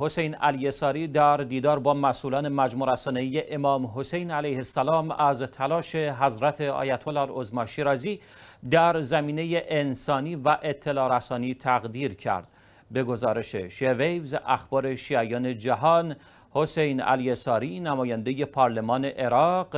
حسین ساری در دیدار با مسئولان مجموع رسانه‌ای امام حسین علیه السلام از تلاش حضرت آیت الله شیرازی در زمینه انسانی و اطلاع رسانی تقدیر کرد به گزارش شیویوز اخبار شیعیان جهان حسین ساری نماینده پارلمان عراق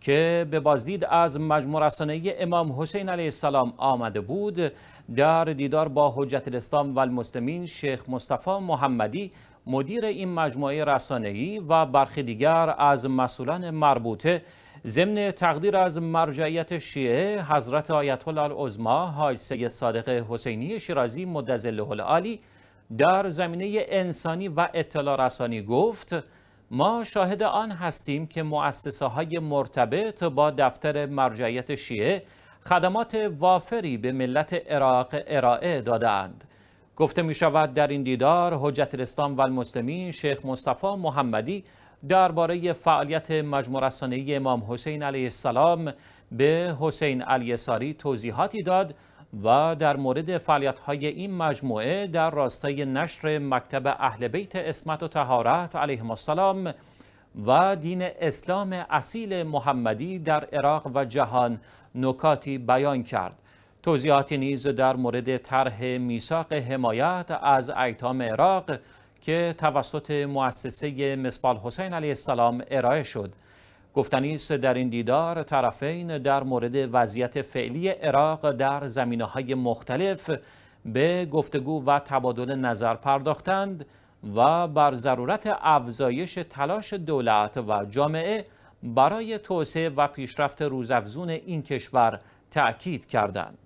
که به بازدید از مجموع رسانه‌ای امام حسین علیه السلام آمده بود در دیدار با حجت الاسلام و المسلمین شیخ مصطفی محمدی مدیر این مجموعه رسانه‌ای و برخی دیگر از مسئولان مربوطه ضمن تقدیر از مرجعیت شیعه حضرت آیت الله العظما حاج سید صادق حسینی شیرازی مدظله العالی در زمینه انسانی و اطلاع رسانی گفت ما شاهد آن هستیم که مؤسسه های مرتبط با دفتر مرجعیت شیعه خدمات وافری به ملت عراق ارائه دادند. گفته می شود در این دیدار حجت الاسلام و المسلمین شیخ مصطفی محمدی درباره فعالیت مجموع رسانه‌ای امام حسین علیه السلام به حسین علی ساری توضیحاتی داد و در مورد های این مجموعه در راستای نشر مکتب اهل بیت اسمت و تهارت علیهم السلام و دین اسلام اصیل محمدی در عراق و جهان نکاتی بیان کرد توضیحاتی نیز در مورد طرح میثاق حمایت از ایتام عراق که توسط مؤسسه مصبال حسین علیه السلام ارائه شد گفتنی در این دیدار طرفین در مورد وضعیت فعلی عراق در زمینه های مختلف به گفتگو و تبادل نظر پرداختند و بر ضرورت افزایش تلاش دولت و جامعه برای توسعه و پیشرفت روزافزون این کشور تأکید کردند.